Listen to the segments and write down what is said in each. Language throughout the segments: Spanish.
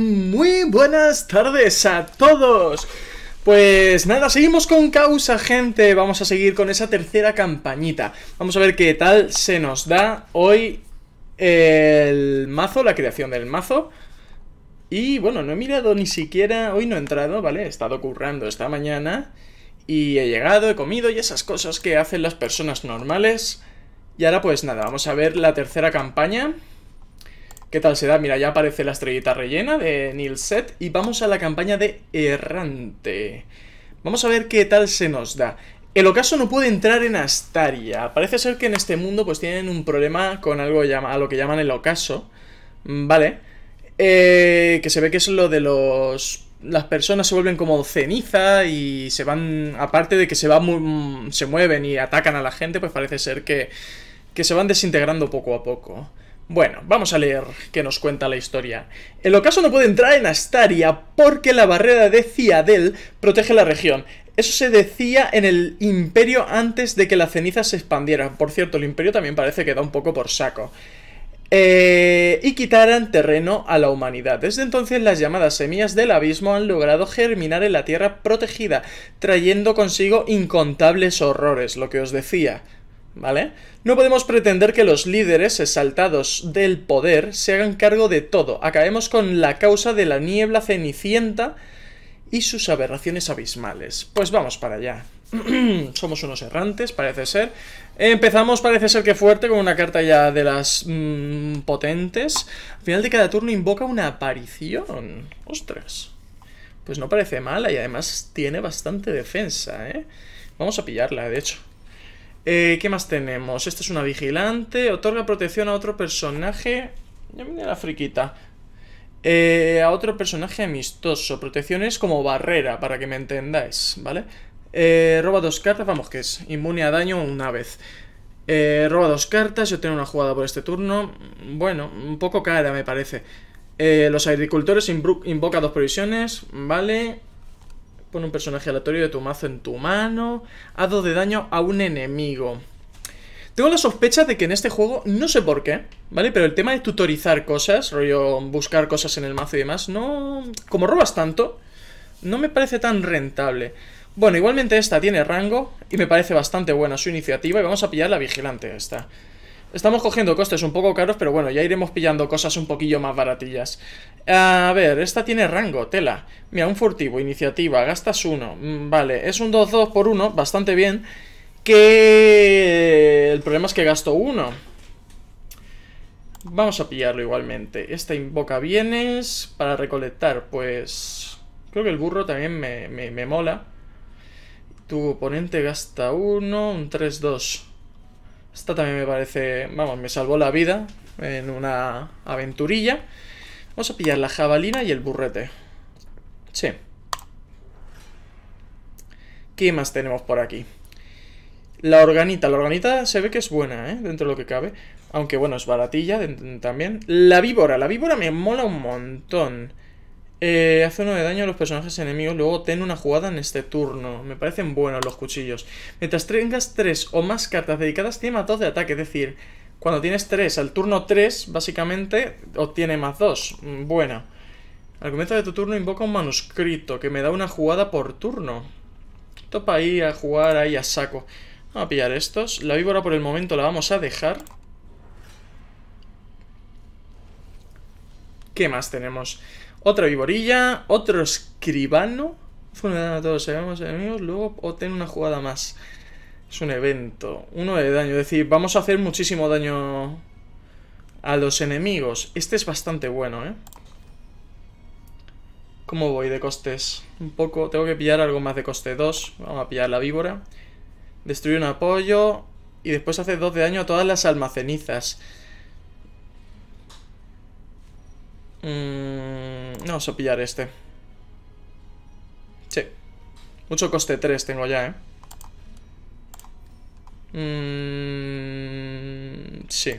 Muy buenas tardes a todos. Pues nada, seguimos con causa, gente. Vamos a seguir con esa tercera campañita. Vamos a ver qué tal se nos da hoy el mazo, la creación del mazo. Y bueno, no he mirado ni siquiera, hoy no he entrado, ¿vale? He estado currando esta mañana y he llegado, he comido y esas cosas que hacen las personas normales. Y ahora pues nada, vamos a ver la tercera campaña. ¿Qué tal se da? Mira, ya aparece la estrellita rellena de Nilset y vamos a la campaña de Errante. Vamos a ver qué tal se nos da. El ocaso no puede entrar en Astaria. Parece ser que en este mundo pues tienen un problema con algo a lo que llaman el ocaso. Mm, vale. Eh, que se ve que es lo de los... Las personas se vuelven como ceniza y se van... Aparte de que se, va mm, se mueven y atacan a la gente, pues parece ser que, que se van desintegrando poco a poco. Bueno, vamos a leer qué nos cuenta la historia. El ocaso no puede entrar en Astaria porque la barrera de Ciadel protege la región. Eso se decía en el imperio antes de que las cenizas se expandieran. Por cierto, el imperio también parece que da un poco por saco. Eh, y quitaran terreno a la humanidad. Desde entonces las llamadas semillas del abismo han logrado germinar en la tierra protegida, trayendo consigo incontables horrores, lo que os decía. ¿vale? No podemos pretender que los líderes exaltados del poder se hagan cargo de todo. Acabemos con la causa de la niebla cenicienta y sus aberraciones abismales. Pues vamos para allá. Somos unos errantes, parece ser. Empezamos, parece ser que fuerte, con una carta ya de las mm, potentes. Al final de cada turno invoca una aparición. Ostras. Pues no parece mala y además tiene bastante defensa, ¿eh? Vamos a pillarla, de hecho. Eh, ¿Qué más tenemos? Esta es una vigilante. Otorga protección a otro personaje. Ya viene la friquita. Eh, a otro personaje amistoso. Protección es como barrera, para que me entendáis, ¿vale? Eh, roba dos cartas, vamos, que es inmune a daño una vez. roba dos cartas yo tengo una jugada por este turno. Bueno, un poco cara me parece. los agricultores invoca dos provisiones, ¿vale? Pon un personaje aleatorio de tu mazo en tu mano. Haz dos de daño a un enemigo. Tengo la sospecha de que en este juego, no sé por qué, ¿vale? Pero el tema de tutorizar cosas, rollo buscar cosas en el mazo y demás, no... Como robas tanto, no me parece tan rentable. Bueno, igualmente esta tiene rango y me parece bastante buena su iniciativa y vamos a pillar la vigilante esta. Estamos cogiendo costes un poco caros, pero bueno, ya iremos pillando cosas un poquillo más baratillas. A ver, esta tiene rango, tela. Mira, un furtivo, iniciativa, gastas uno. Mm, vale, es un 2-2 por uno, bastante bien. Que... El problema es que gasto uno. Vamos a pillarlo igualmente. Esta invoca bienes para recolectar, pues... Creo que el burro también me, me, me mola. Tu oponente gasta uno, un 3-2. Esta también me parece, vamos, me salvó la vida en una aventurilla. Vamos a pillar la jabalina y el burrete. Sí. ¿Qué más tenemos por aquí? La organita. La organita se ve que es buena, ¿eh? Dentro de lo que cabe. Aunque, bueno, es baratilla también. La víbora. La víbora me mola un montón. Eh, hace uno de daño a los personajes enemigos, luego ten una jugada en este turno. Me parecen buenos los cuchillos. Mientras tengas tres o más cartas dedicadas, tiene más dos de ataque. Es decir, cuando tienes tres al turno 3, básicamente, obtiene más dos. Mm, buena. Al comienzo de tu turno invoca un manuscrito que me da una jugada por turno. Topa ahí a jugar ahí a saco. Vamos a pillar estos. La víbora por el momento la vamos a dejar. ¿Qué más tenemos? Otra viborilla, otro escribano. daño a todos, sabemos enemigos. Luego obtén una jugada más. Es un evento. Uno de daño. Es decir, vamos a hacer muchísimo daño a los enemigos. Este es bastante bueno, ¿eh? ¿Cómo voy de costes? Un poco... Tengo que pillar algo más de coste 2. Vamos a pillar la víbora. Destruir un apoyo. Y después hace 2 de daño a todas las almacenizas. Mmm Vamos a pillar este. Sí. Mucho coste 3 tengo ya, ¿eh? Mmm... sí.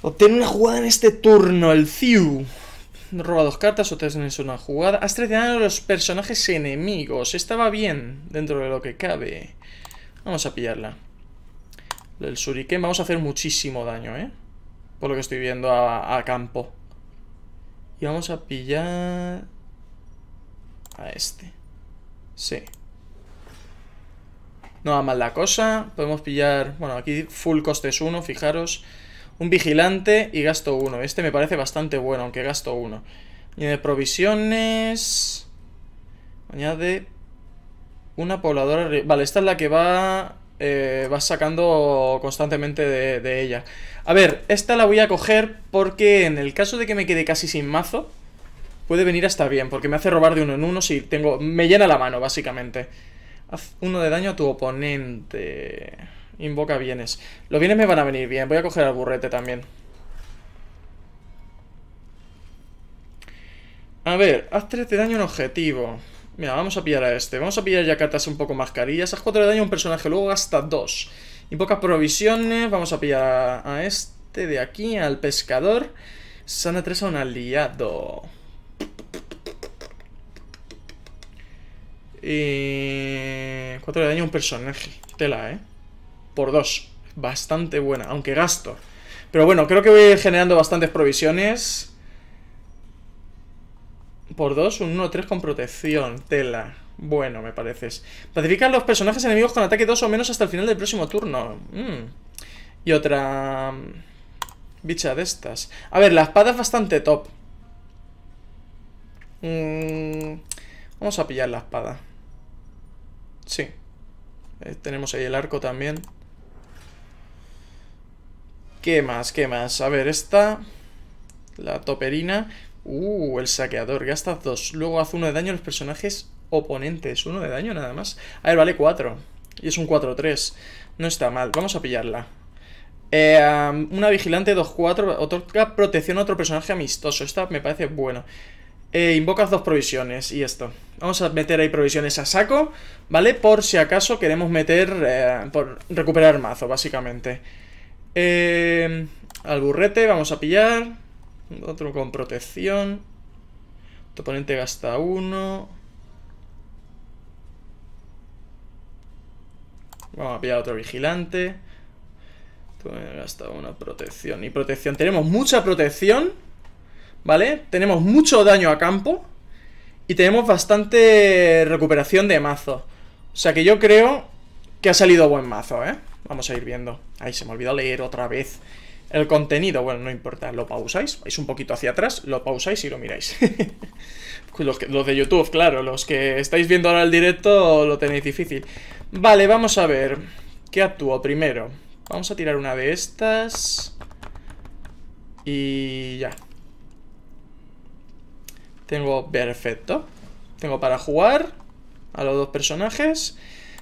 Obtiene una jugada en este turno, el Ziu. Roba dos cartas, o es una jugada. Has traicionado a los personajes enemigos. Estaba bien dentro de lo que cabe. Vamos a pillarla. Del shuriken vamos a hacer muchísimo daño, ¿eh? Por lo que estoy viendo a, campo. Y vamos a pillar... A este. Sí. No va mal la cosa. Podemos pillar... Bueno, aquí full cost es uno, fijaros. Un vigilante y gasto uno. Este me parece bastante bueno, aunque gasto uno de provisiones... Añade... Una pobladora... Vale, esta es la que va eh, vas sacando constantemente de, ella. A ver, esta la voy a coger porque en el caso de que me quede casi sin mazo, puede venir hasta bien, porque me hace robar de uno en uno si tengo... Me llena la mano, básicamente. Haz uno de daño a tu oponente. Invoca bienes. Los bienes me van a venir bien. Voy a coger al burrete también. A ver, haz 3 de daño en objetivo. Mira, vamos a pillar a este. Vamos a pillar ya cartas un poco mascarillas. Haz 4 de daño a un personaje, luego gasta 2. Y pocas provisiones. Vamos a pillar a este de aquí, al pescador. Sana 3 a un aliado. Y... 4 de daño a un personaje. Tela, ¿eh? Por 2. Bastante buena, aunque gasto. Pero bueno, creo que voy generando bastantes provisiones por 2, un 1-3 con protección. Tela. Bueno, me pareces. Pacifica los personajes enemigos con ataque 2 o menos hasta el final del próximo turno. Mm. Y otra... Mm, bicha de estas. A ver, la espada es bastante top. Mm, vamos a pillar la espada. Sí. Eh, tenemos ahí el arco también. ¿Qué más? ¿Qué más? A ver, esta... La toperina. Uh, el saqueador. gastas dos. Luego hace uno de daño a los personajes oponentes. Uno de daño nada más. A ver, vale 4. Y es un 4-3. No está mal. Vamos a pillarla. Eh, um, una vigilante 2-4 otorga protección a otro personaje amistoso. Esta me parece bueno. Eh, invocas dos provisiones y esto. Vamos a meter ahí provisiones a saco, ¿vale? Por si acaso queremos meter... Eh, por recuperar mazo, básicamente. al burrete vamos a pillar... Otro con protección. Tu oponente gasta uno. Vamos a pillar otro vigilante. Tú gasta una protección. Y protección. Tenemos mucha protección. ¿Vale? Tenemos mucho daño a campo. Y tenemos bastante recuperación de mazo. O sea que yo creo que ha salido buen mazo, ¿eh? Vamos a ir viendo. ahí se me olvidó leer otra vez. El contenido, bueno, no importa, lo pausáis, vais un poquito hacia atrás, lo pausáis y lo miráis. los, de YouTube, claro, los que estáis viendo ahora el directo lo tenéis difícil. Vale, vamos a ver. ¿Qué actúo primero? Vamos a tirar una de estas. Y ya. Tengo perfecto. Tengo para jugar a los dos personajes.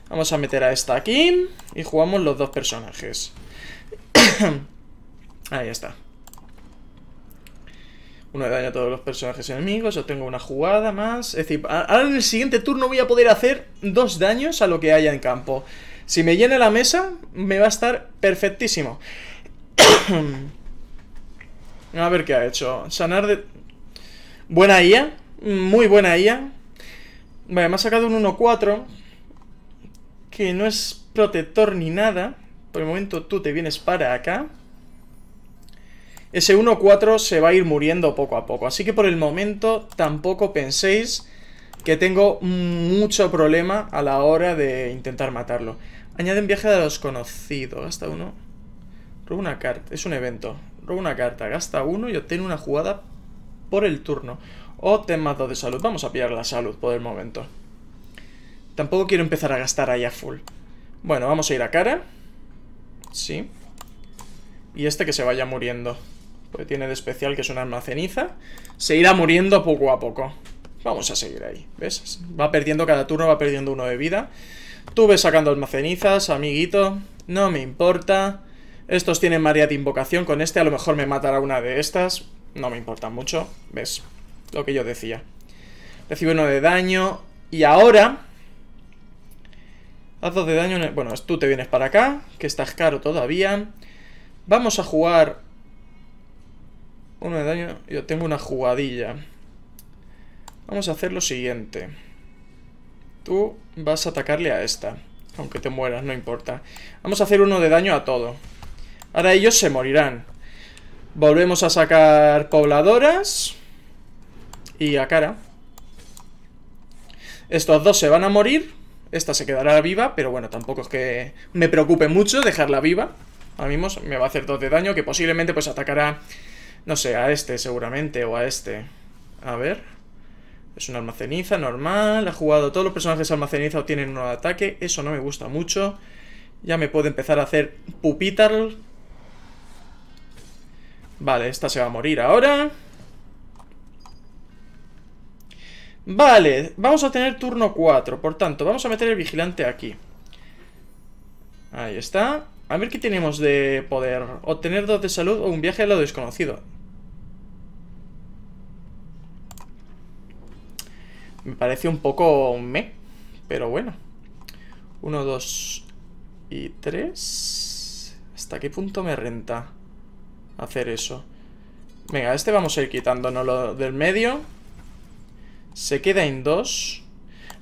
Vamos a meter a esta aquí y jugamos los dos personajes. Ahí está. uno de daño a todos los personajes enemigos, yo tengo una jugada más. Es decir, ahora en el siguiente turno voy a poder hacer dos daños a lo que haya en campo. Si me llena la mesa, me va a estar perfectísimo. a ver qué ha hecho. Sanar de... Buena IA, muy buena IA. me ha sacado un 1-4, que no es protector ni nada. Por el momento tú te vienes para acá. Ese 1-4 se va a ir muriendo poco a poco. Así que por el momento tampoco penséis que tengo mucho problema a la hora de intentar matarlo. Añaden viaje de los conocidos. Gasta uno. Roba una carta. Es un evento. Roba una carta. Gasta uno y obtiene una jugada por el turno. O tema de salud. Vamos a pillar la salud por el momento. Tampoco quiero empezar a gastar ahí a full. Bueno, vamos a ir a cara. Sí. Y este que se vaya muriendo que tiene de especial que es una almaceniza. Se irá muriendo poco a poco. Vamos a seguir ahí, ¿ves? Va perdiendo cada turno, va perdiendo uno de vida. Tú ves sacando almacenizas, amiguito. No me importa. Estos tienen marea de invocación. Con este a lo mejor me matará una de estas. No me importa mucho. ¿Ves? Lo que yo decía. Recibe uno de daño. Y ahora... Haz dos de daño... Bueno, tú te vienes para acá, que estás caro todavía. Vamos a jugar uno de daño. Yo tengo una jugadilla. Vamos a hacer lo siguiente. Tú vas a atacarle a esta. Aunque te mueras, no importa. Vamos a hacer uno de daño a todo. Ahora ellos se morirán. Volvemos a sacar pobladoras. Y a cara. Estos dos se van a morir. Esta se quedará viva, pero bueno, tampoco es que me preocupe mucho dejarla viva. Ahora mismo me va a hacer dos de daño, que posiblemente pues atacará no sé, a este seguramente, o a este. A ver. Es una almaceniza normal, ha jugado... Todos los personajes almaceniza o uno de ataque, eso no me gusta mucho. Ya me puedo empezar a hacer pupitar. Vale, esta se va a morir ahora. Vale, vamos a tener turno 4, por tanto, vamos a meter el vigilante aquí. Ahí está. A ver qué tenemos de poder. Obtener dos de salud o un viaje a lo desconocido. Me parece un poco me, pero bueno. Uno, dos y tres. ¿Hasta qué punto me renta hacer eso? Venga, este vamos a ir lo del medio. Se queda en dos.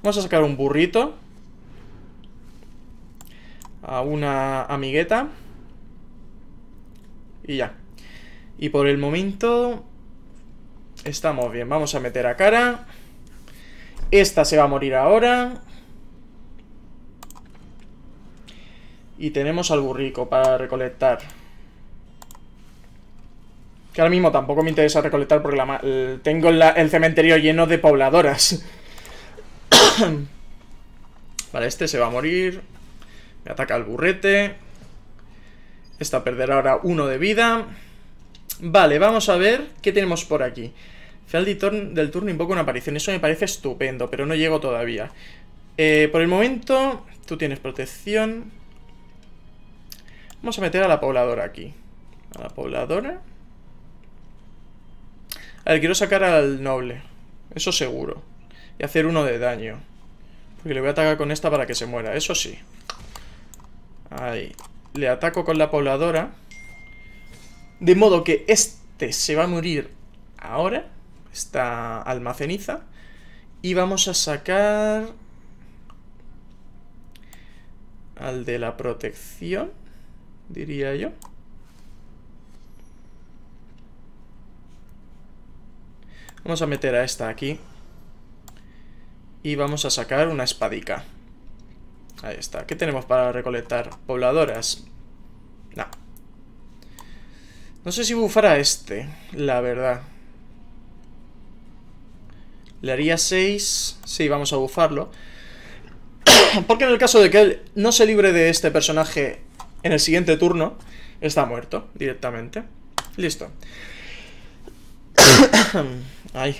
Vamos a sacar un burrito. A una amigueta. Y ya. Y por el momento... Estamos bien. Vamos a meter a cara. Esta se va a morir ahora. Y tenemos al burrico para recolectar. Que ahora mismo tampoco me interesa recolectar porque la tengo el cementerio lleno de pobladoras. vale, este se va a morir. Me ataca el burrete. Esta perderá ahora uno de vida. Vale, vamos a ver qué tenemos por aquí. Final del turno invoca una aparición. Eso me parece estupendo, pero no llego todavía. Eh, por el momento, tú tienes protección. Vamos a meter a la pobladora aquí. A la pobladora. A ver, quiero sacar al noble. Eso seguro. Y hacer uno de daño. Porque le voy a atacar con esta para que se muera. Eso sí. Ahí. Le ataco con la pobladora. De modo que este se va a morir ahora esta almaceniza. Y vamos a sacar al de la protección, diría yo. Vamos a meter a esta aquí. Y vamos a sacar una espadica. Ahí está. ¿Qué tenemos para recolectar? Pobladoras. No. No sé si bufará este, la verdad. Le haría 6. Sí, vamos a bufarlo. Porque en el caso de que él no se libre de este personaje en el siguiente turno, está muerto directamente. Listo.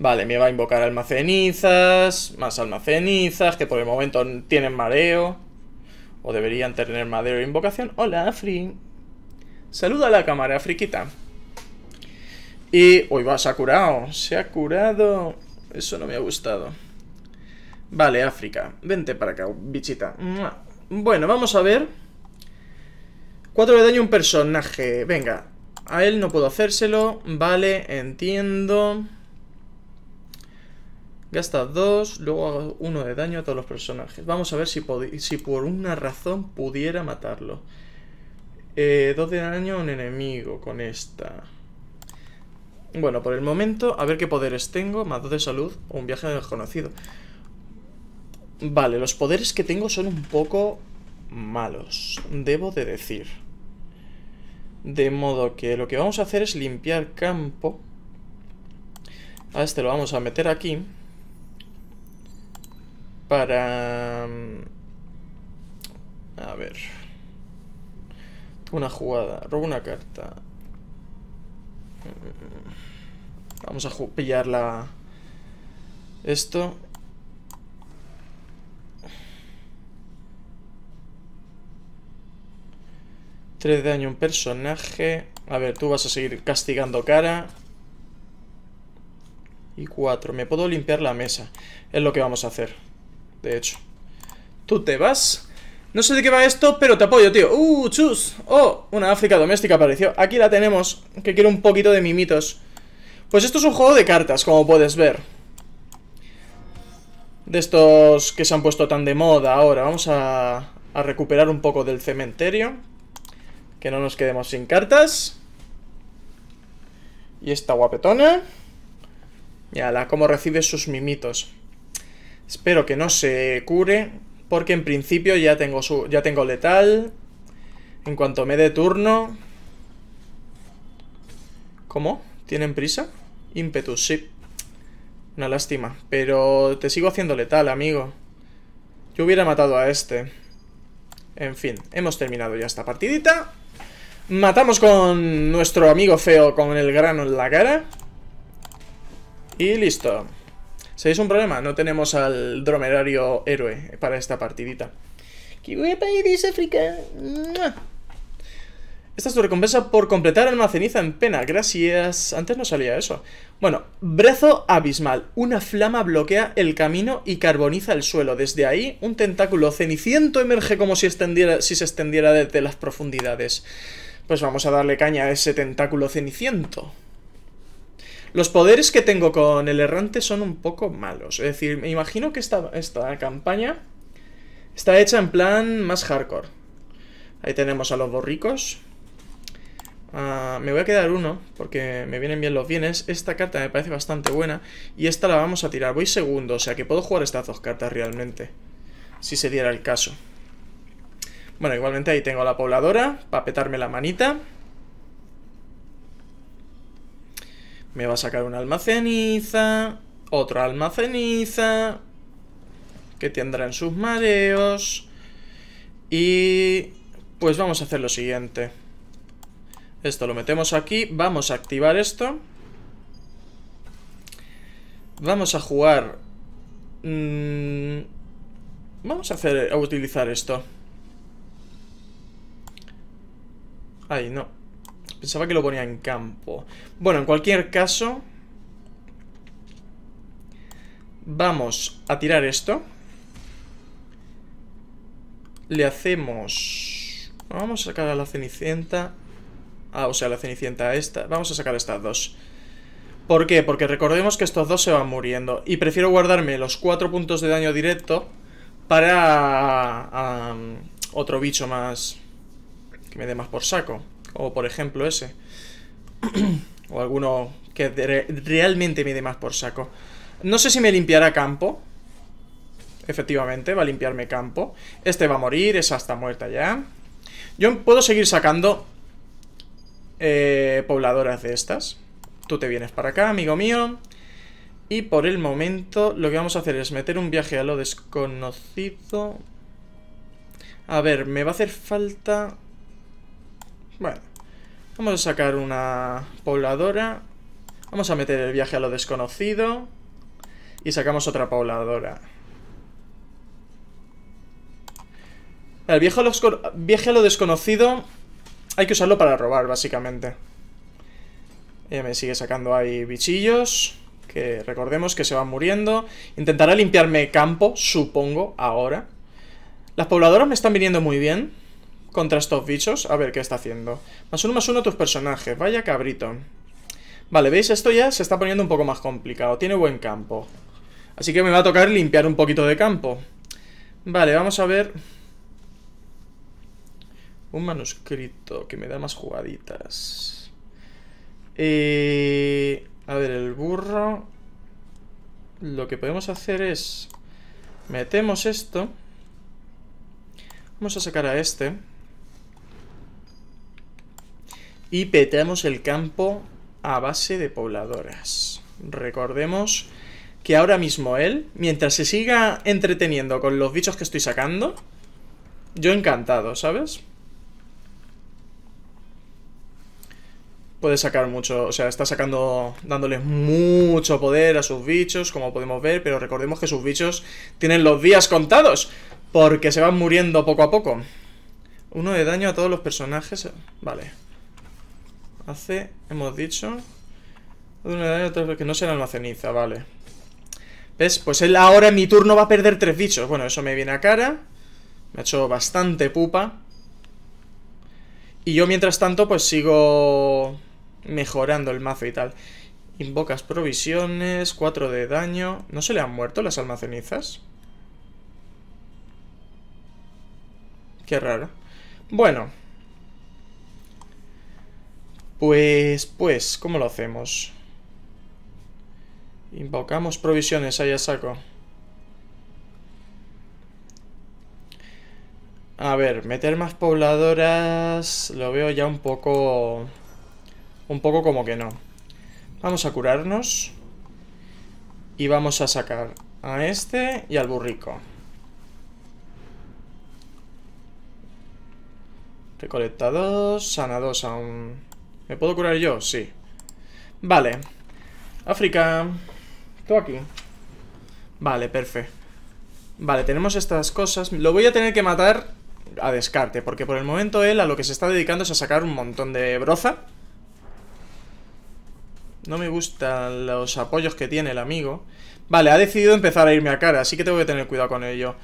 Vale, me va a invocar almacenizas, más almacenizas, que por el momento tienen mareo. O deberían tener mareo e invocación. Hola, Afri. Saluda a la cámara, Friquita. Y... Uy, va, se ha curado. Se ha curado. Eso no me ha gustado. Vale, África. Vente para acá, bichita. Bueno, vamos a ver. Cuatro de daño a un personaje. Venga. A él no puedo hacérselo. Vale, entiendo. Gasta dos, luego hago uno de daño a todos los personajes. Vamos a ver si, si por una razón pudiera matarlo. Eh, dos de daño a un enemigo con esta. Bueno, por el momento, a ver qué poderes tengo. Más de salud o un viaje desconocido. Vale, los poderes que tengo son un poco malos, debo de decir. De modo que lo que vamos a hacer es limpiar campo. A este lo vamos a meter aquí. Para... Mm, a ver. Una jugada. Robo una carta. Mm. Vamos a pillar la... Esto. Tres de daño un personaje. A ver, tú vas a seguir castigando cara. Y cuatro. Me puedo limpiar la mesa. Es lo que vamos a hacer. De hecho. Tú te vas... No sé de qué va esto, pero te apoyo, tío. ¡Uh, chus! ¡Oh! Una África doméstica apareció. Aquí la tenemos, que quiero un poquito de mimitos. Pues esto es un juego de cartas, como puedes ver. De estos que se han puesto tan de moda ahora. Vamos a, recuperar un poco del cementerio. Que no nos quedemos sin cartas. Y esta guapetona. Y la cómo recibe sus mimitos. Espero que no se cure. Porque en principio ya tengo, su, ya tengo letal. En cuanto me dé turno... ¿Cómo? ¿Tienen prisa? Impetus, sí. Una lástima. Pero te sigo haciendo letal, amigo. Yo hubiera matado a este. En fin, hemos terminado ya esta partidita. Matamos con nuestro amigo feo con el grano en la cara. Y listo. ¿Sabéis un problema? No tenemos al dromerario héroe para esta partidita. Esta es tu recompensa por completar alma ceniza en pena. Gracias. Antes no salía eso. Bueno, brazo abismal. Una flama bloquea el camino y carboniza el suelo. Desde ahí, un tentáculo ceniciento emerge como si se extendiera desde las profundidades. Pues vamos a darle caña a ese tentáculo ceniciento. Los poderes que tengo con el errante son un poco malos. Es decir, me imagino que esta, esta campaña está hecha en plan más hardcore. Ahí tenemos a los borricos. Ah, me voy a quedar uno, porque me vienen bien los bienes. Esta carta me parece bastante buena. Y esta la vamos a tirar. Voy segundo, o sea que puedo jugar estas dos cartas realmente. Si se diera el caso. Bueno, igualmente ahí tengo la pobladora, para petarme la manita. Me va a sacar una almaceniza, otra almaceniza, que tendrá en sus mareos. Y pues vamos a hacer lo siguiente. Esto lo metemos aquí, vamos a activar esto. Vamos a jugar... Mm, vamos a, hacer, a utilizar esto. Ahí no. Pensaba que lo ponía en campo. Bueno, en cualquier caso... Vamos a tirar esto. Le hacemos... Vamos a sacar a la Cenicienta. Ah, o sea, la Cenicienta a esta. Vamos a sacar estas dos. ¿Por qué? Porque recordemos que estos dos se van muriendo. Y prefiero guardarme los cuatro puntos de daño directo para... Ah, mm, otro bicho más... Que me dé más por saco. O por ejemplo ese, o alguno que realmente me dé más por saco. No sé si me limpiará campo, efectivamente, va a limpiarme campo. Este va a morir, esa está muerta ya. Yo puedo seguir sacando eh, pobladoras de estas. Tú te vienes para acá, amigo mío. Y por el momento lo que vamos a hacer es meter un viaje a lo desconocido. A ver, me va a hacer falta... Bueno, vamos a sacar una pobladora. Vamos a meter el viaje a lo desconocido. Y sacamos otra pobladora. El viaje a lo, desconocido hay que usarlo para robar, básicamente. Ella me sigue sacando ahí bichillos. Que recordemos que se van muriendo. Intentará limpiarme campo, supongo, ahora. Las pobladoras me están viniendo muy bien contra estos bichos. A ver qué está haciendo. Más uno, más uno tus personajes. Vaya cabrito. Vale, ¿veis? Esto ya se está poniendo un poco más complicado. Tiene buen campo. Así que me va a tocar limpiar un poquito de campo. Vale, vamos a ver... Un manuscrito que me da más jugaditas. Eh, a ver, el burro... Lo que podemos hacer es... Metemos esto... Vamos a sacar a este y petamos el campo a base de pobladoras. Recordemos que ahora mismo él, mientras se siga entreteniendo con los bichos que estoy sacando, yo encantado, ¿sabes? Puede sacar mucho, o sea, está sacando, dándoles mucho poder a sus bichos, como podemos ver, pero recordemos que sus bichos tienen los días contados, porque se van muriendo poco a poco. Uno de daño a todos los personajes, eh, vale. Hace, hemos dicho que no se la almaceniza, vale ¿Ves? Pues él ahora en mi turno va a perder tres bichos Bueno, eso me viene a cara Me ha hecho bastante pupa Y yo mientras tanto pues sigo mejorando el mazo y tal Invocas provisiones, Cuatro de daño ¿No se le han muerto las almacenizas? Qué raro Bueno pues, pues, ¿cómo lo hacemos? Invocamos provisiones allá saco. A ver, meter más pobladoras... Lo veo ya un poco... Un poco como que no. Vamos a curarnos. Y vamos a sacar a este y al burrico. Recolectados, sanados a un... ¿Me puedo curar yo? Sí. Vale. África. Tú aquí. Vale, perfecto. Vale, tenemos estas cosas. Lo voy a tener que matar a descarte, porque por el momento él a lo que se está dedicando es a sacar un montón de broza. No me gustan los apoyos que tiene el amigo. Vale, ha decidido empezar a irme a cara, así que tengo que tener cuidado con ello.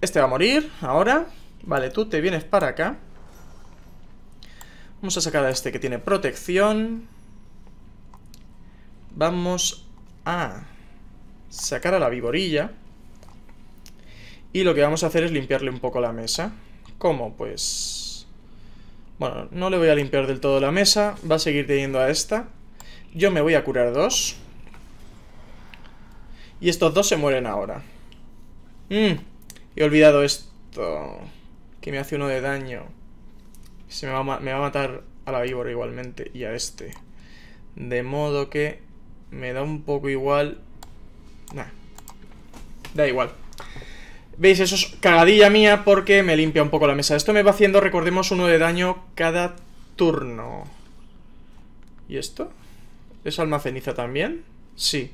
Este va a morir, ahora. Vale, tú te vienes para acá. Vamos a sacar a este que tiene protección. Vamos a sacar a la viborilla. Y lo que vamos a hacer es limpiarle un poco la mesa. ¿Cómo? Pues... Bueno, no le voy a limpiar del todo la mesa. Va a seguir teniendo a esta. Yo me voy a curar dos. Y estos dos se mueren ahora. Mm, he olvidado esto. Que me hace uno de daño. Se me va, a, me va a matar a la víbora igualmente y a este. De modo que me da un poco igual. Nah. Da igual. ¿Veis? Eso es cagadilla mía porque me limpia un poco la mesa. Esto me va haciendo, recordemos, uno de daño cada turno. ¿Y esto? ¿Es almaceniza también? Sí.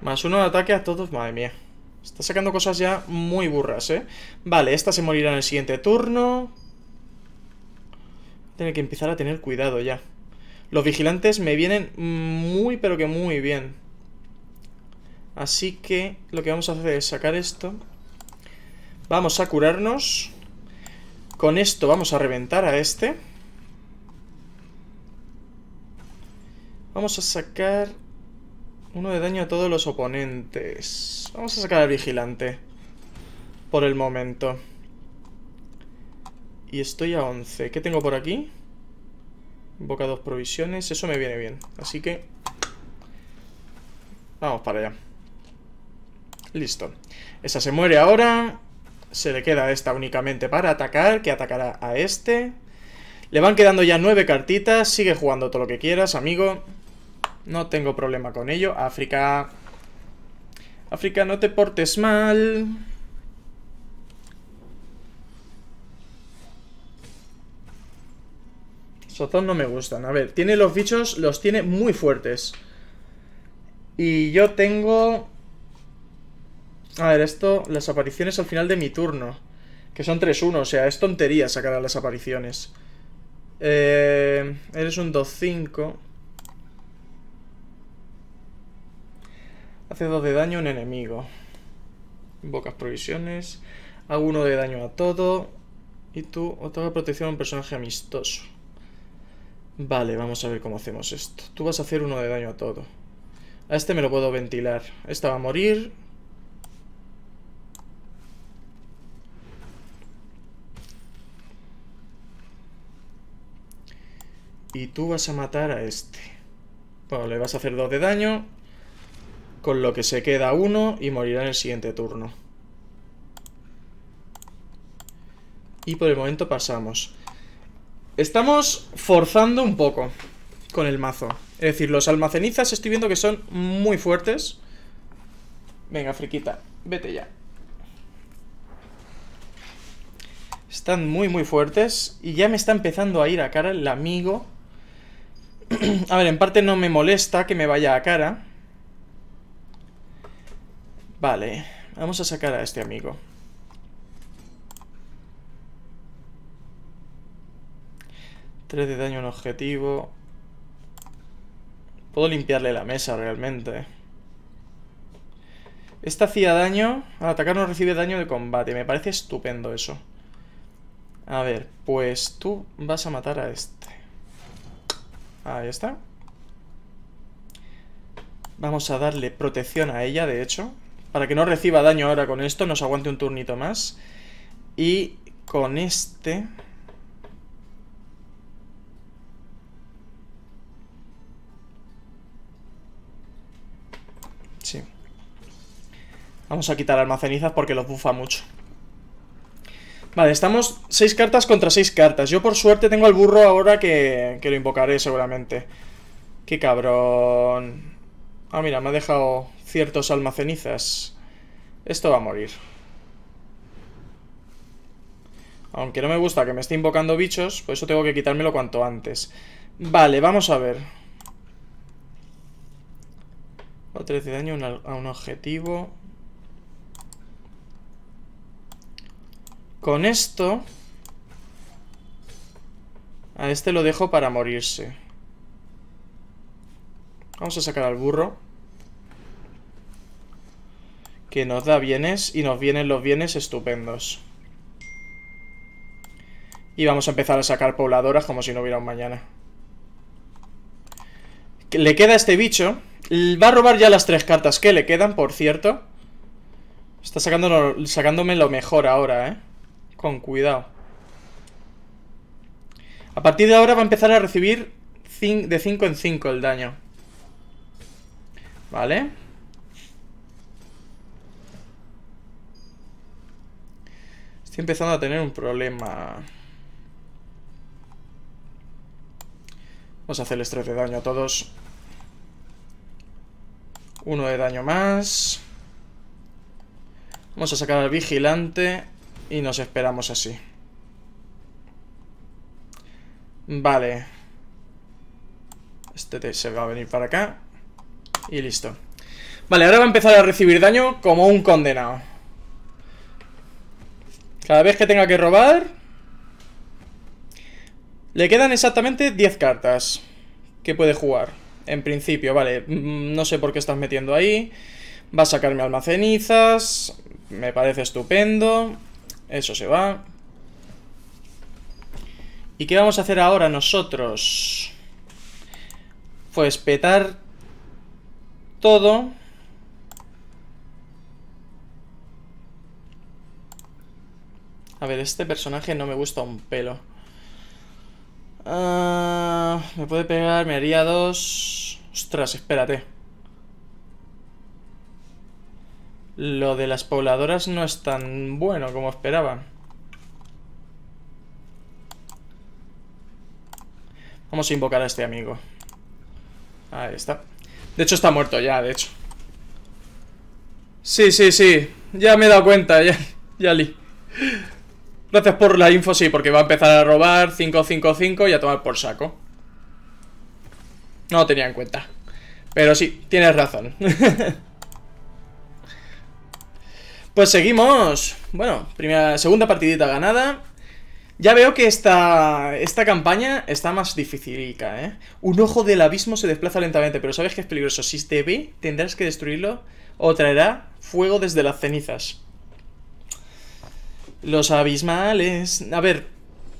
Más uno de ataque a todos. Madre mía. Está sacando cosas ya muy burras, ¿eh? Vale, esta se morirá en el siguiente turno tener que empezar a tener cuidado ya. Los vigilantes me vienen muy pero que muy bien. Así que lo que vamos a hacer es sacar esto. Vamos a curarnos. Con esto vamos a reventar a este. Vamos a sacar uno de daño a todos los oponentes. Vamos a sacar al vigilante. Por el momento. Y estoy a 11. ¿Qué tengo por aquí? Boca dos provisiones. Eso me viene bien. Así que... Vamos para allá. Listo. Esa se muere ahora. Se le queda esta únicamente para atacar, que atacará a este. Le van quedando ya nueve cartitas. Sigue jugando todo lo que quieras, amigo. No tengo problema con ello. África... África, no te portes mal. Sozón no me gustan. A ver, tiene los bichos, los tiene muy fuertes. Y yo tengo... A ver, esto, las apariciones al final de mi turno. Que son 3-1, o sea, es tontería sacar a las apariciones. Eh, eres un 2-5. Hace 2 de daño a un enemigo. Bocas provisiones. Hago 1 de daño a todo. Y tú, otra protección a un personaje amistoso. Vale, vamos a ver cómo hacemos esto. Tú vas a hacer uno de daño a todo. A este me lo puedo ventilar. Esta va a morir. Y tú vas a matar a este. Bueno, le vas a hacer dos de daño. Con lo que se queda uno y morirá en el siguiente turno. Y por el momento pasamos. Estamos forzando un poco con el mazo. Es decir, los almacenizas estoy viendo que son muy fuertes. Venga, friquita, vete ya. Están muy, muy fuertes. Y ya me está empezando a ir a cara el amigo. a ver, en parte no me molesta que me vaya a cara. Vale, vamos a sacar a este amigo. 3 de daño en objetivo. Puedo limpiarle la mesa realmente. Esta hacía daño. Al atacar no recibe daño de combate. Me parece estupendo eso. A ver, pues tú vas a matar a este. Ahí está. Vamos a darle protección a ella, de hecho. Para que no reciba daño ahora con esto, nos aguante un turnito más. Y con este... Vamos a quitar almacenizas porque los bufa mucho. Vale, estamos 6 cartas contra 6 cartas. Yo por suerte tengo al burro ahora que, lo invocaré seguramente. Qué cabrón. Ah, mira, me ha dejado ciertos almacenizas. Esto va a morir. Aunque no me gusta que me esté invocando bichos, por eso tengo que quitármelo cuanto antes. Vale, vamos a ver. O 13 daño a un objetivo. Con esto... A este lo dejo para morirse. Vamos a sacar al burro. Que nos da bienes y nos vienen los bienes estupendos. Y vamos a empezar a sacar pobladoras como si no hubiera un mañana. Le queda este bicho. Va a robar ya las tres cartas que le quedan, por cierto. Está sacándome lo mejor ahora, ¿eh? con cuidado. A partir de ahora va a empezar a recibir de 5 en 5 el daño. Vale. Estoy empezando a tener un problema. Vamos a hacerles 3 de daño a todos. Uno de daño más. Vamos a sacar al vigilante. Y nos esperamos así. Vale. Este se va a venir para acá. Y listo. Vale, ahora va a empezar a recibir daño como un condenado. Cada vez que tenga que robar... Le quedan exactamente 10 cartas que puede jugar. En principio, vale. Mm, no sé por qué estás metiendo ahí. Va a sacarme almacenizas. Me parece estupendo. Eso se va. ¿Y qué vamos a hacer ahora nosotros? Pues petar todo. A ver, este personaje no me gusta un pelo. Ah, me puede pegar, me haría dos... Ostras, espérate. Lo de las pobladoras no es tan bueno como esperaba. Vamos a invocar a este amigo. Ahí está. De hecho está muerto ya, de hecho. Sí, sí, sí. Ya me he dado cuenta, ya, ya li. Gracias por la info, sí, porque va a empezar a robar 555 y a tomar por saco. No lo tenía en cuenta. Pero sí, tienes razón. Pues seguimos. Bueno, primera, segunda partidita ganada. Ya veo que esta, esta campaña está más dificilica, ¿eh? Un ojo del abismo se desplaza lentamente, pero sabes que es peligroso. Si te ve, tendrás que destruirlo o traerá fuego desde las cenizas. Los abismales... A ver,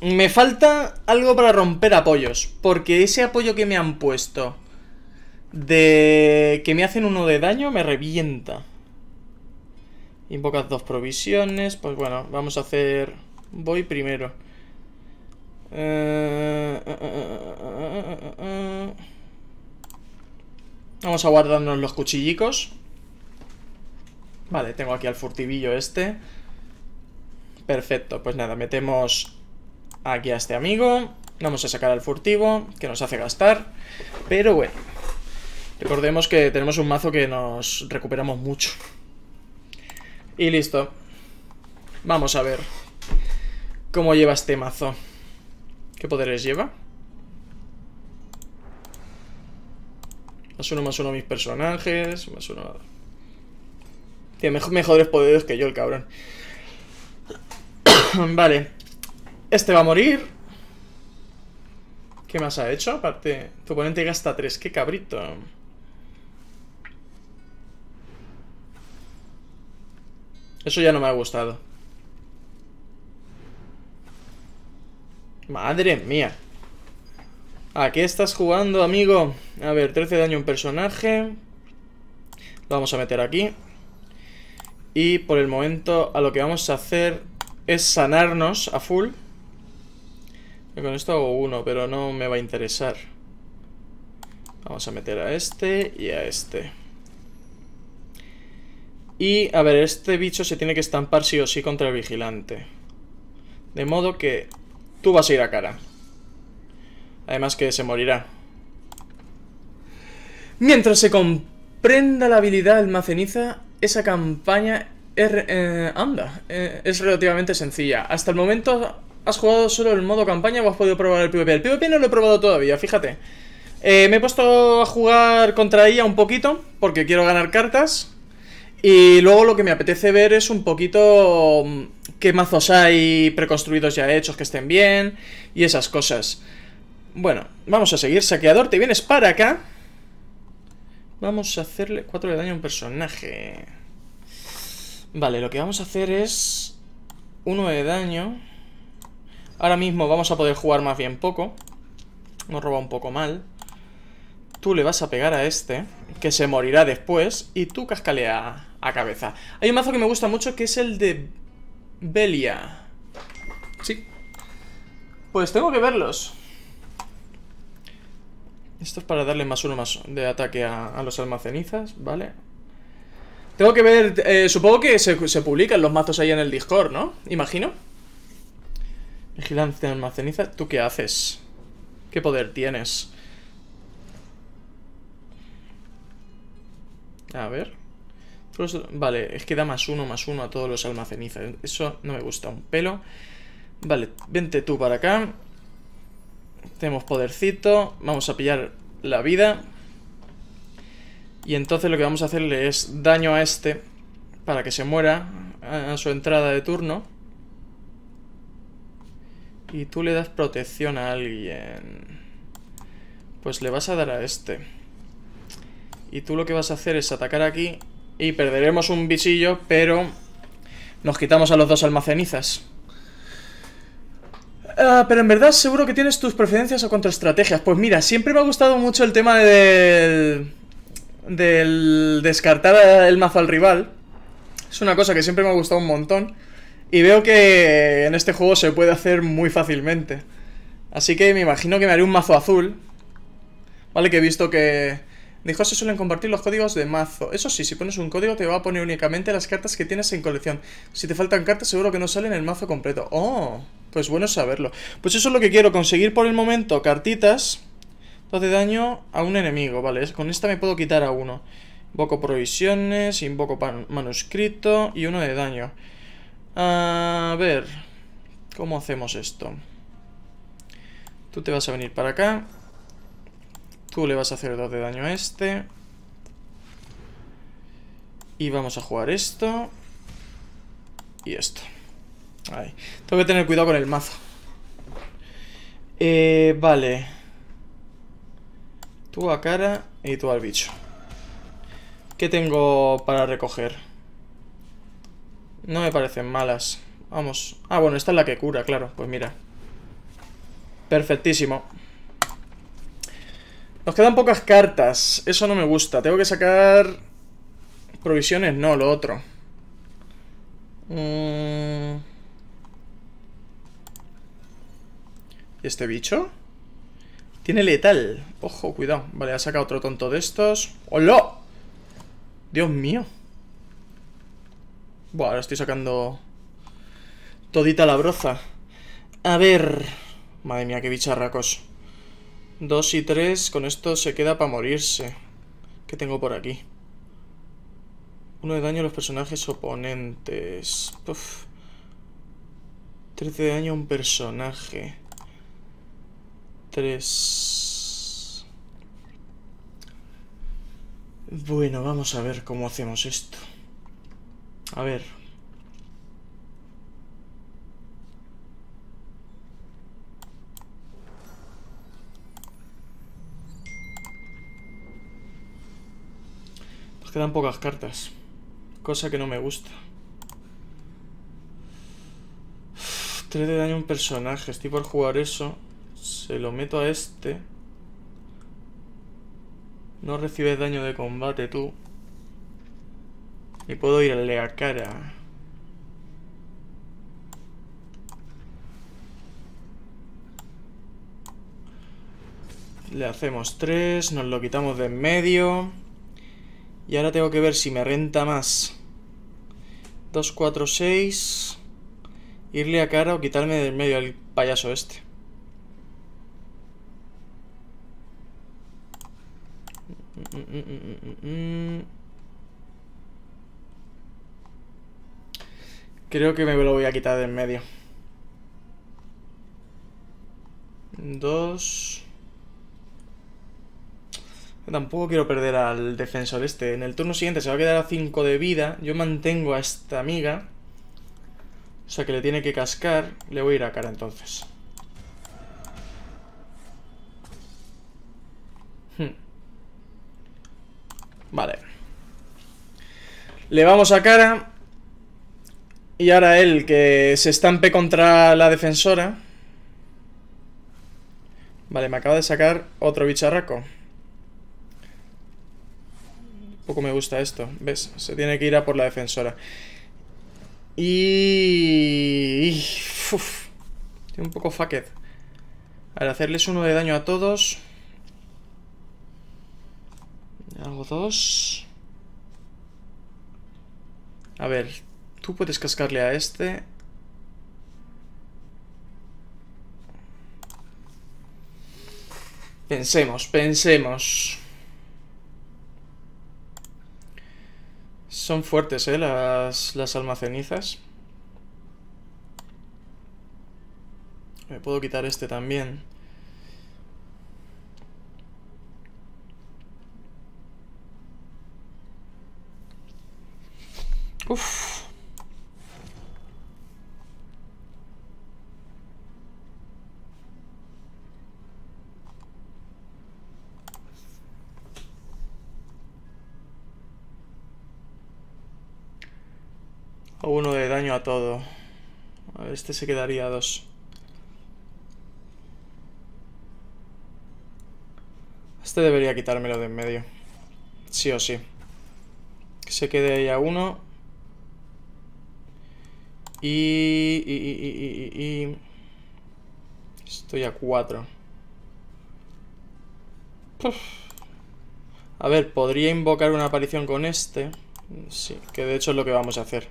me falta algo para romper apoyos, porque ese apoyo que me han puesto de que me hacen uno de daño me revienta. Invocas dos provisiones. Pues bueno, vamos a hacer... Voy primero. Eh, vamos a guardarnos los cuchillicos. Vale, tengo aquí al furtivillo este. Perfecto, pues nada, metemos aquí a este amigo. Vamos a sacar al furtivo, que nos hace gastar. Pero bueno, recordemos que tenemos un mazo que nos recuperamos mucho. Y listo. Vamos a ver. ¿Cómo lleva este mazo? ¿Qué poderes lleva? Más uno, más uno mis personajes. Más uno Tiene mejores poderes que yo, el cabrón. vale. Este va a morir. ¿Qué más ha hecho? Aparte, tu oponente gasta tres, ¡Qué cabrito! Eso ya no me ha gustado. Madre mía. ¿A qué estás jugando, amigo? A ver, 13 daño un personaje. Lo vamos a meter aquí. Y por el momento a lo que vamos a hacer es sanarnos a full. con esto hago uno, pero no me va a interesar. Vamos a meter a este y a este. Y, a ver, este bicho se tiene que estampar sí o sí contra el vigilante. De modo que tú vas a ir a cara. Además que se morirá. Mientras se comprenda la habilidad almaceniza, esa campaña es, eh, anda, eh, es relativamente sencilla. Hasta el momento has jugado solo el modo campaña o has podido probar el PvP. El PvP no lo he probado todavía, fíjate. Eh, me he puesto a jugar contra ella un poquito porque quiero ganar cartas. Y luego lo que me apetece ver es un poquito mm, qué mazos hay preconstruidos ya hechos que estén bien y esas cosas. Bueno, vamos a seguir. Saqueador, te vienes para acá. Vamos a hacerle 4 de daño a un personaje. Vale, lo que vamos a hacer es 1 de daño. Ahora mismo vamos a poder jugar más bien poco. Nos roba un poco mal. Tú le vas a pegar a este, que se morirá después, y tú cascalea a cabeza. Hay un mazo que me gusta mucho que es el de Belia. Sí. Pues tengo que verlos. Esto es para darle más uno más de ataque a, los almacenizas, ¿vale? Tengo que ver, eh, supongo que se, se, publican los mazos ahí en el Discord, ¿no? Imagino. Vigilancia almaceniza, ¿tú qué haces? ¿Qué poder tienes? A ver vale, es que da más uno, más uno a todos los almacenizas. Eso no me gusta un pelo. Vale, vente tú para acá. Tenemos podercito. Vamos a pillar la vida. Y entonces lo que vamos a hacerle es daño a este para que se muera a su entrada de turno. Y tú le das protección a alguien. Pues le vas a dar a este. Y tú lo que vas a hacer es atacar aquí y perderemos un visillo, pero nos quitamos a los dos almacenizas. Ah, pero en verdad seguro que tienes tus preferencias o contraestrategias. Pues mira, siempre me ha gustado mucho el tema del... del descartar el mazo al rival. Es una cosa que siempre me ha gustado un montón. Y veo que en este juego se puede hacer muy fácilmente. Así que me imagino que me haré un mazo azul. Vale, que he visto que Dijo, se suelen compartir los códigos de mazo. Eso sí, si pones un código te va a poner únicamente las cartas que tienes en colección. Si te faltan cartas seguro que no salen el mazo completo. Oh, pues bueno saberlo. Pues eso es lo que quiero, conseguir por el momento cartitas. Dos de daño a un enemigo, vale. Con esta me puedo quitar a uno. Invoco provisiones, invoco manuscrito y uno de daño. A ver, ¿cómo hacemos esto? Tú te vas a venir para acá. Tú le vas a hacer dos de daño a este. Y vamos a jugar esto. Y esto. Ahí. Tengo que tener cuidado con el mazo. Eh, vale. Tú a cara y tú al bicho. ¿Qué tengo para recoger? No me parecen malas. Vamos. Ah, bueno, esta es la que cura, claro. Pues mira. Perfectísimo. Nos quedan pocas cartas. Eso no me gusta. Tengo que sacar... Provisiones, no, lo otro. Mm. ¿Y este bicho? Tiene letal. Ojo, cuidado. Vale, ha sacado otro tonto de estos. ¡Hola! Dios mío. Bueno, ahora estoy sacando... Todita la broza. A ver... Madre mía, qué bicharracos. Dos y tres, con esto se queda para morirse. ¿Qué tengo por aquí? Uno de daño a los personajes oponentes. Uf. 13 de daño a un personaje. 3. Bueno, vamos a ver cómo hacemos esto. A ver. quedan pocas cartas. Cosa que no me gusta. Tres de daño a un personaje. Estoy por jugar eso. Se lo meto a este. No recibes daño de combate tú. Y puedo irle a cara. Le hacemos 3, nos lo quitamos de en medio. Y ahora tengo que ver si me renta más. 2, 4, 6. Irle a cara o quitarme del medio al payaso este. Creo que me lo voy a quitar del medio. Dos... Tampoco quiero perder al defensor este. En el turno siguiente se va a quedar a 5 de vida. Yo mantengo a esta amiga. O sea que le tiene que cascar. Le voy a ir a cara entonces. Hmm. Vale. Le vamos a cara. Y ahora él que se estampe contra la defensora. Vale, me acaba de sacar otro bicharraco. Poco me gusta esto, ¿ves? Se tiene que ir a por la defensora. Y... Uf, un poco fucked. Al hacerles uno de daño a todos... Hago dos... A ver, tú puedes cascarle a este... Pensemos, pensemos. Son fuertes, ¿eh? Las, las almacenizas. Me puedo quitar este también. Uf. todo. este se quedaría a dos. Este debería quitármelo de en medio. Sí o sí. Que se quede ahí a uno. Y... Estoy a cuatro. A ver, podría invocar una aparición con este. Sí, que de hecho es lo que vamos a hacer.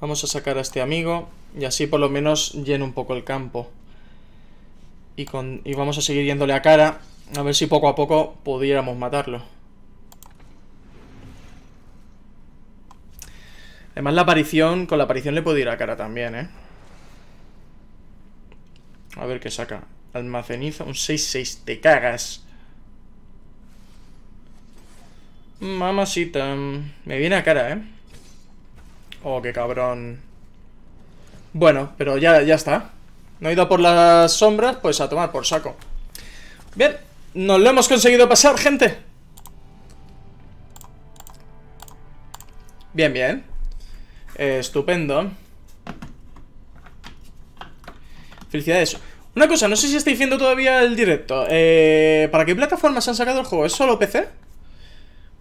Vamos a sacar a este amigo y así por lo menos llena un poco el campo. Y, con, vamos a seguir yéndole a cara, a ver si poco a poco pudiéramos matarlo. Además la aparición, con la aparición le puedo ir a cara también, ¿eh? A ver qué saca. Almacenizo, un 6-6, te cagas. Mamacita. Me viene a cara, ¿eh? Oh, qué cabrón. Bueno, pero ya, ya está. No he ido por las sombras, pues a tomar por saco. Bien, nos lo hemos conseguido pasar, gente. Bien, bien. Eh, estupendo. Felicidades. Una cosa, no sé si estáis viendo todavía el directo. Eh, ¿Para qué plataformas han sacado el juego? ¿Es solo PC?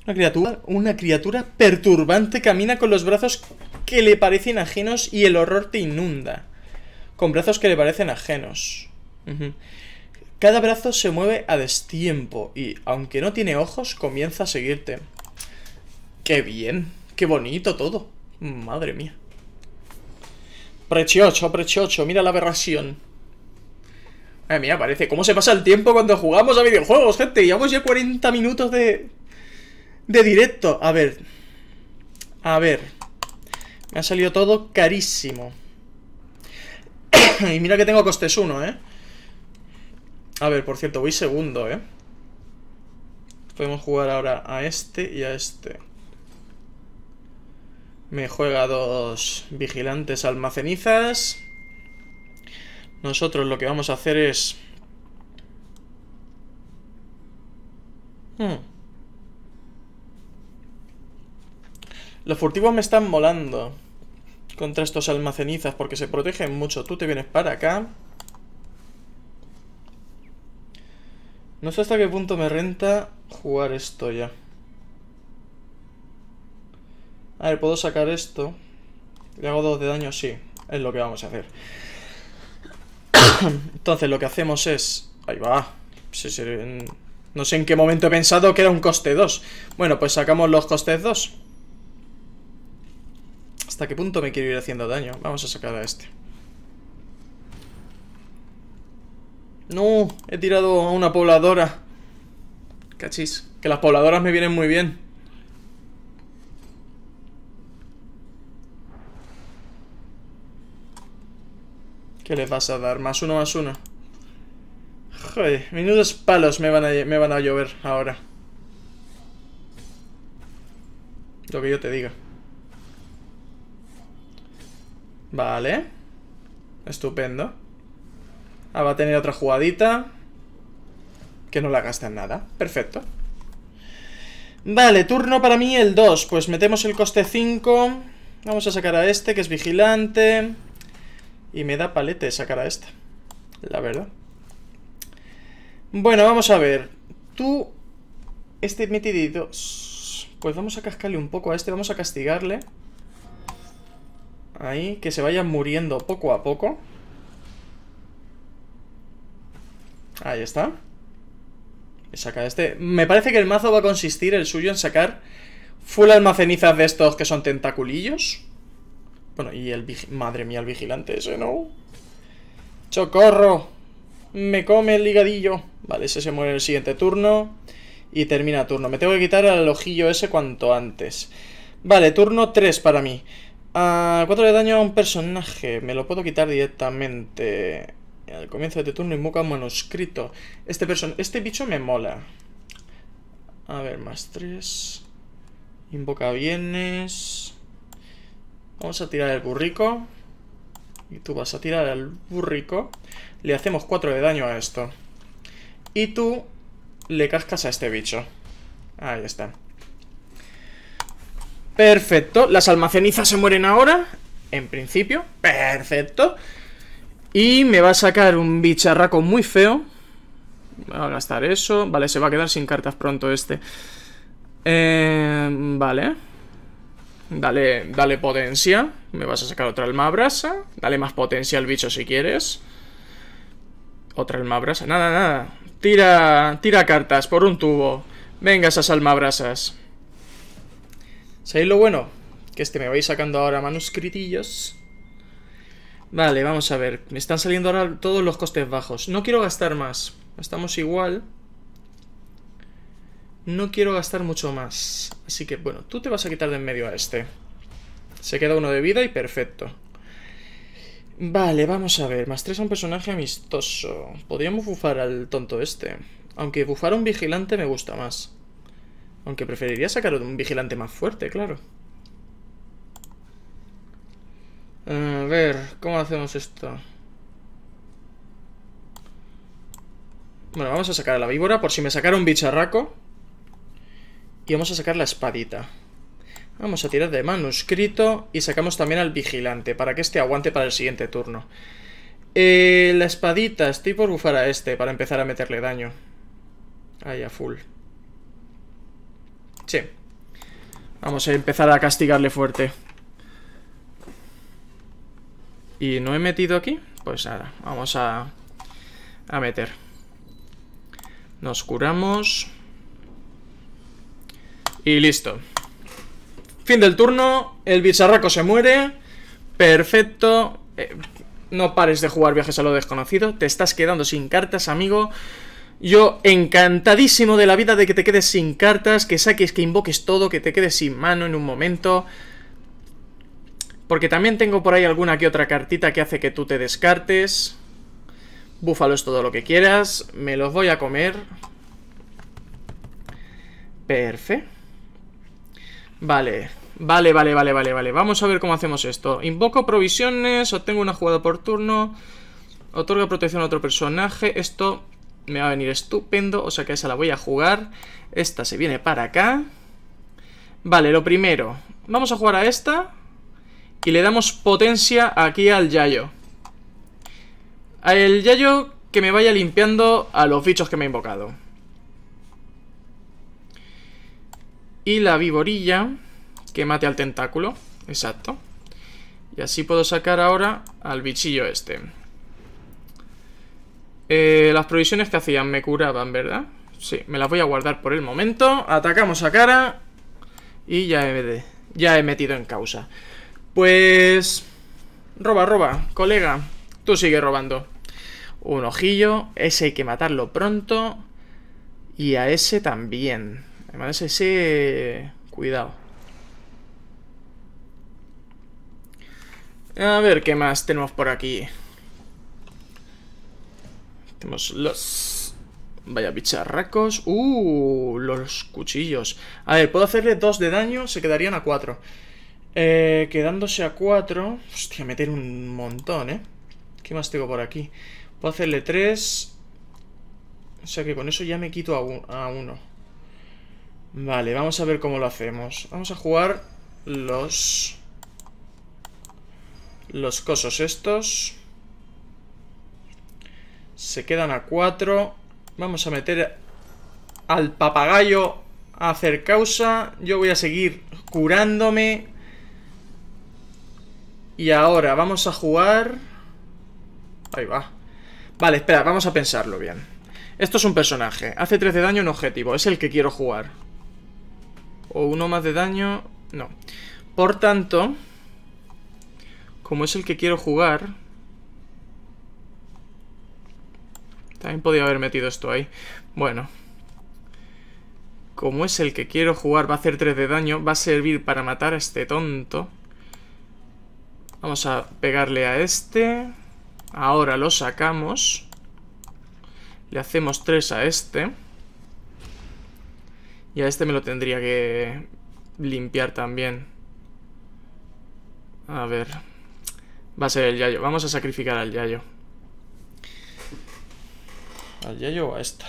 Una criatura, una criatura perturbante camina con los brazos que le parecen ajenos y el horror te inunda. Con brazos que le parecen ajenos. Cada brazo se mueve a destiempo y, aunque no tiene ojos, comienza a seguirte. ¡Qué bien! ¡Qué bonito todo! Madre mía. Prechocho, prechocho Mira la aberración. Madre mía, parece. ¿Cómo se pasa el tiempo cuando jugamos a videojuegos, gente? Llevamos ya 40 minutos de... De directo. A ver. A ver. Me ha salido todo carísimo. y mira que tengo costes uno, ¿eh? A ver, por cierto, voy segundo, ¿eh? Podemos jugar ahora a este y a este. Me juega dos vigilantes almacenizas. Nosotros lo que vamos a hacer es... Hmm. Los furtivos me están molando. Contra estos almacenizas, porque se protegen mucho. Tú te vienes para acá. No sé hasta qué punto me renta jugar esto ya. A ver, ¿puedo sacar esto? ¿Le hago dos de daño? Sí, es lo que vamos a hacer. Entonces, lo que hacemos es... Ahí va. No sé en qué momento he pensado que era un coste 2. Bueno, pues sacamos los costes 2. ¿Hasta qué punto me quiero ir haciendo daño? Vamos a sacar a este. ¡No! He tirado a una pobladora. Cachis. Que las pobladoras me vienen muy bien. ¿Qué le vas a dar? Más uno, más uno. Joder, menudos palos me van a, me van a llover ahora. Lo que yo te diga. Vale. Estupendo. Ah, va a tener otra jugadita. Que no la en nada. Perfecto. Vale, turno para mí el 2. Pues metemos el coste 5. Vamos a sacar a este, que es vigilante. Y me da palete sacar a este, La verdad. Bueno, vamos a ver. Tú... Este metido, Pues vamos a cascarle un poco a este. Vamos a castigarle. Ahí, que se vayan muriendo poco a poco. Ahí está. Saca este. Me parece que el mazo va a consistir, el suyo, en sacar full almacenizas de estos que son tentaculillos. Bueno, y el... Madre mía, el vigilante ese, ¿no? ¡Chocorro! Me come el ligadillo. Vale, ese se muere el siguiente turno. Y termina turno. Me tengo que quitar al ojillo ese cuanto antes. Vale, turno 3 para mí. 4 de daño a un personaje. Me lo puedo quitar directamente. Al comienzo de tu turno invoca un manuscrito. Este, este bicho me mola. A ver, más 3. Invoca bienes. Vamos a tirar el burrico. Y tú vas a tirar el burrico. Le hacemos 4 de daño a esto. Y tú le cascas a este bicho. Ahí está. Perfecto. Las almacenizas se mueren ahora. En principio. Perfecto. Y me va a sacar un bicharraco muy feo. voy a gastar eso. Vale, se va a quedar sin cartas pronto este. Em, vale. Dale, dale potencia. Me vas a sacar otra alma brasa. Dale más potencia al bicho si quieres. Otra alma brasa. Nada, nada. Tira, tira cartas por un tubo. Venga esas almabrasas. ¿Sabéis lo bueno? Que este me vais sacando ahora manuscritillos. Vale, vamos a ver. Me están saliendo ahora todos los costes bajos. No quiero gastar más. Estamos igual. No quiero gastar mucho más. Así que, bueno, tú te vas a quitar de en medio a este. Se queda uno de vida y perfecto. Vale, vamos a ver. Más tres a un personaje amistoso. Podríamos bufar al tonto este. Aunque bufar a un vigilante me gusta más. Aunque preferiría sacar un vigilante más fuerte, claro. A ver, ¿cómo hacemos esto? Bueno, vamos a sacar a la víbora por si me sacara un bicharraco. Y vamos a sacar la espadita. Vamos a tirar de manuscrito y sacamos también al vigilante para que este aguante para el siguiente turno. Eh, la espadita, estoy por bufar a este para empezar a meterle daño. Ahí a full. Vamos a empezar a castigarle fuerte. ¿Y no he metido aquí? Pues ahora. vamos a, a meter. Nos curamos. Y listo. Fin del turno, el bicharraco se muere. Perfecto. Eh, no pares de jugar viajes a lo desconocido. Te estás quedando sin cartas, amigo. Yo encantadísimo de la vida de que te quedes sin cartas, que saques, que invoques todo, que te quedes sin mano en un momento. Porque también tengo por ahí alguna que otra cartita que hace que tú te descartes. Búfalo es todo lo que quieras. Me los voy a comer. Perfecto. Vale. Vale, vale, vale, vale, vale. Vamos a ver cómo hacemos esto. Invoco provisiones, obtengo una jugada por turno. Otorga protección a otro personaje. Esto me va a venir estupendo, o sea que esa la voy a jugar. Esta se viene para acá. Vale, lo primero, vamos a jugar a esta y le damos potencia aquí al Yayo. El Yayo que me vaya limpiando a los bichos que me ha invocado. Y la viborilla que mate al tentáculo, exacto. Y así puedo sacar ahora al bichillo este. Eh, las provisiones que hacían me curaban, ¿verdad? Sí, me las voy a guardar por el momento. Atacamos a cara. Y ya he, ya he metido en causa. Pues... Roba, roba, colega. Tú sigue robando. Un ojillo. Ese hay que matarlo pronto. Y a ese también. Además, ese... Cuidado. A ver qué más tenemos por aquí. Tenemos los... Vaya bicharracos. Uh, los cuchillos. A ver, puedo hacerle dos de daño, se quedarían a cuatro. Eh, quedándose a cuatro... Hostia, meter un montón, ¿eh? ¿Qué más tengo por aquí? Puedo hacerle tres... O sea que con eso ya me quito a uno. Vale, vamos a ver cómo lo hacemos. Vamos a jugar los... Los cosos estos... Se quedan a 4. Vamos a meter al papagayo a hacer causa. Yo voy a seguir curándome. Y ahora vamos a jugar... Ahí va. Vale, espera, vamos a pensarlo bien. Esto es un personaje. Hace 3 de daño un objetivo. Es el que quiero jugar. O uno más de daño... No. Por tanto... Como es el que quiero jugar... También podía haber metido esto ahí. Bueno. Como es el que quiero jugar, va a hacer 3 de daño. Va a servir para matar a este tonto. Vamos a pegarle a este. Ahora lo sacamos. Le hacemos 3 a este. Y a este me lo tendría que limpiar también. A ver. Va a ser el Yayo. Vamos a sacrificar al Yayo. Ya Yayo a esta?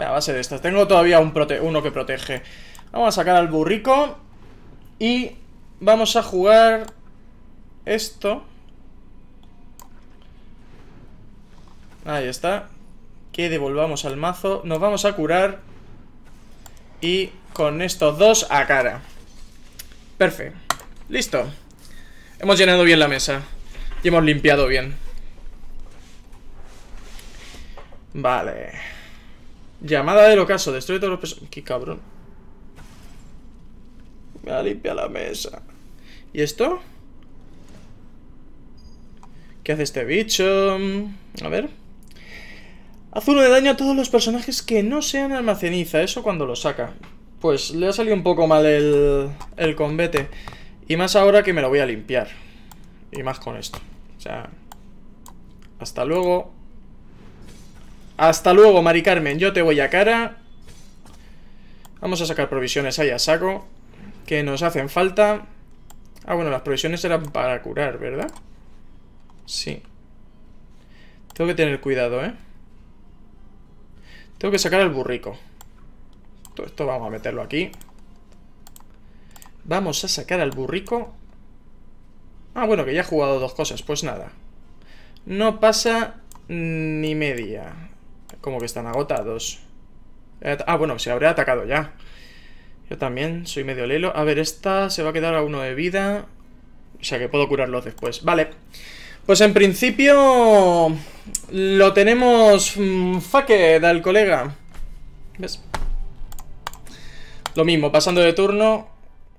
va a ser estas. Tengo todavía un uno que protege. Vamos a sacar al burrico. Y vamos a jugar esto. Ahí está. Que devolvamos al mazo. Nos vamos a curar. Y con estos dos a cara. Perfecto. Listo. Hemos llenado bien la mesa. Y hemos limpiado bien. Vale. Llamada del ocaso. Destruye todos los personajes Qué cabrón. Me ha limpiado la mesa. ¿Y esto? ¿Qué hace este bicho? A ver. Haz uno de daño a todos los personajes que no sean almaceniza. Eso cuando lo saca. Pues le ha salido un poco mal el, el combate. Y más ahora que me lo voy a limpiar. Y más con esto. O sea... Hasta luego. Hasta luego, Mari Carmen. Yo te voy a cara. Vamos a sacar provisiones ahí a saco. Que nos hacen falta. Ah, bueno, las provisiones eran para curar, ¿verdad? Sí. Tengo que tener cuidado, ¿eh? Tengo que sacar al burrico. Todo esto vamos a meterlo aquí. Vamos a sacar al burrico. Ah, bueno, que ya ha jugado dos cosas. Pues nada. No pasa ni media. Como que están agotados. Ah, bueno, se habrá atacado ya. Yo también soy medio lelo. A ver, esta se va a quedar a uno de vida. O sea que puedo curarlo después. Vale. Pues en principio... Lo tenemos... Mm, faque, da el colega. ¿Ves? Lo mismo, pasando de turno...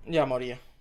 Ya moría.